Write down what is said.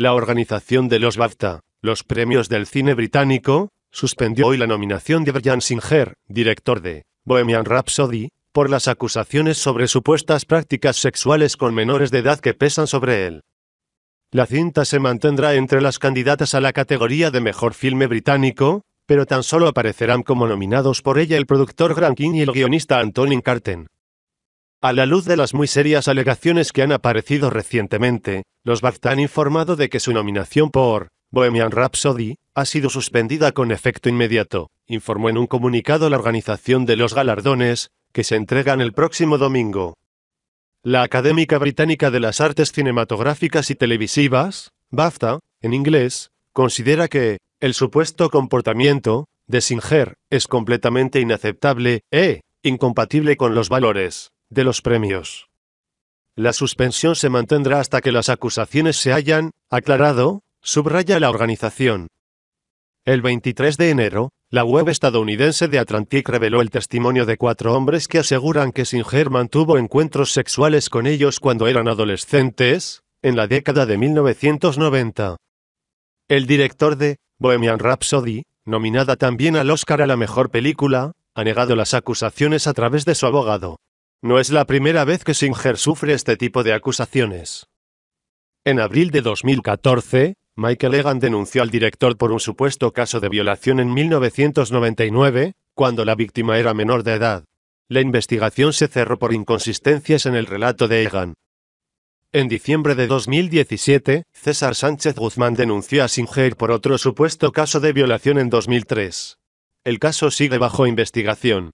La organización de los BAFTA, los premios del cine británico, suspendió hoy la nominación de Brian Singer, director de Bohemian Rhapsody, por las acusaciones sobre supuestas prácticas sexuales con menores de edad que pesan sobre él. La cinta se mantendrá entre las candidatas a la categoría de mejor filme británico, pero tan solo aparecerán como nominados por ella el productor Grant King y el guionista Antonin Carten. A la luz de las muy serias alegaciones que han aparecido recientemente, los BAFTA han informado de que su nominación por Bohemian Rhapsody ha sido suspendida con efecto inmediato, informó en un comunicado la organización de los galardones, que se entregan el próximo domingo. La Académica Británica de las Artes Cinematográficas y Televisivas, BAFTA, en inglés, considera que el supuesto comportamiento de Singer es completamente inaceptable e incompatible con los valores de los premios. La suspensión se mantendrá hasta que las acusaciones se hayan aclarado, subraya la organización. El 23 de enero, la web estadounidense de Atlantic reveló el testimonio de cuatro hombres que aseguran que Singer mantuvo encuentros sexuales con ellos cuando eran adolescentes, en la década de 1990. El director de Bohemian Rhapsody, nominada también al Oscar a la mejor película, ha negado las acusaciones a través de su abogado. No es la primera vez que Singer sufre este tipo de acusaciones. En abril de 2014, Michael Egan denunció al director por un supuesto caso de violación en 1999, cuando la víctima era menor de edad. La investigación se cerró por inconsistencias en el relato de Egan. En diciembre de 2017, César Sánchez Guzmán denunció a Singer por otro supuesto caso de violación en 2003. El caso sigue bajo investigación.